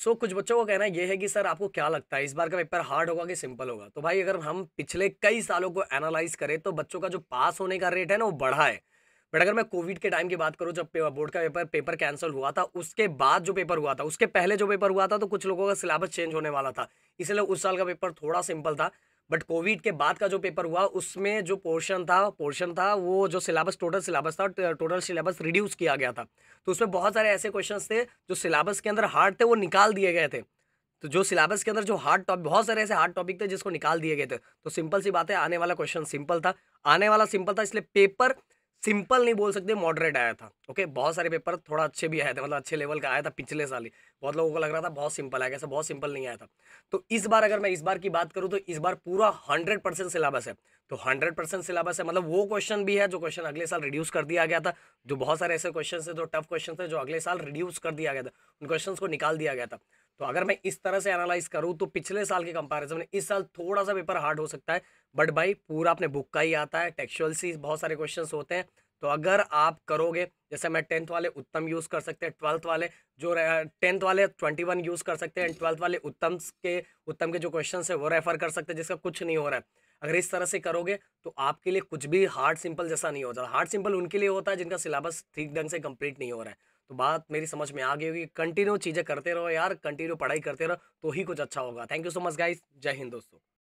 सो so, कुछ बच्चों का कहना यह है कि सर आपको क्या लगता है इस बार का पेपर हार्ड होगा कि सिंपल होगा तो भाई अगर हम पिछले कई सालों को एनालाइज करें तो बच्चों का जो पास होने का रेट है ना वो बढ़ा है बट अगर मैं कोविड के टाइम की बात करूँ जब बोर्ड का पेपर पेपर कैंसिल हुआ था उसके बाद जो पेपर हुआ था उसके पहले जो पेपर हुआ था तो कुछ लोगों का सिलेबस चेंज होने वाला था इसलिए उस साल का पेपर थोड़ा सिंपल था बट कोविड के बाद का जो पेपर हुआ उसमें जो पोर्शन था पोर्शन था वो जो सिलेबस टोटल सिलेबस था टोटल सिलेबस रिड्यूस किया गया था तो उसमें बहुत सारे ऐसे क्वेश्चन थे जो सिलेबस के अंदर हार्ड थे वो निकाल दिए गए थे तो जो सिलेबस के अंदर जो हार्ड टॉपिक बहुत सारे ऐसे हार्ड टॉपिक थे जिसको निकाल दिए गए थे तो सिंपल सी बात है आने वाला क्वेश्चन सिंपल था आने वाला सिंपल था इसलिए पेपर सिंपल नहीं बोल सकते मॉडरेट आया था ओके बहुत सारे पेपर थोड़ा अच्छे भी आया था मतलब अच्छे लेवल का आया था पिछले साल ही बहुत लोगों को लग रहा था बहुत सिंपल आया कैसा बहुत सिंपल नहीं आया था तो इस बार अगर मैं इस बार की बात करूँ तो इस बार पूरा हंड्रेड परसेंट सिलेबस है तो हंड्रेड परसेंट सिलेबस है मतलब वो क्वेश्चन भी है जो क्वेश्चन अगले साल रिड्यूस कर दिया गया था जो बहुत सारे ऐसे क्वेश्चन थे जो टफ क्वेश्चन थे जो अगले साल रिड्यूस कर दिया गया था उन क्वेश्चन को निकाल दिया गया था तो अगर मैं इस तरह से एनालाइज करूँ तो पिछले साल के कंपैरिजन में इस साल थोड़ा सा पेपर हार्ड हो सकता है बट भाई पूरा अपने बुक का ही आता है टेक्सुअल से बहुत सारे क्वेश्चन होते हैं तो अगर आप करोगे जैसे मैं टेंथ वाले उत्तम यूज़ कर सकते हैं ट्वेल्थ वाले जो टेंथ वाले ट्वेंटी वन यूज़ कर सकते हैं ट्वेल्थ वाले उत्तम के उत्तम के जो क्वेश्चन है वो रेफर कर सकते हैं जिसका कुछ नहीं हो रहा है अगर इस तरह से करोगे तो आपके लिए कुछ भी हार्ड सिंपल जैसा नहीं हो जाता हार्ड सिंपल उनके लिए होता है जिनका सिलेबस ठीक ढंग से कंप्लीट नहीं हो रहा है तो बात मेरी समझ में आ गई होगी कंटिन्यू चीज़ें करते रहो यार कंटिन्यू पढ़ाई करते रहो तो ही कुछ अच्छा होगा thank you so much guys जय हिंद दोस्तों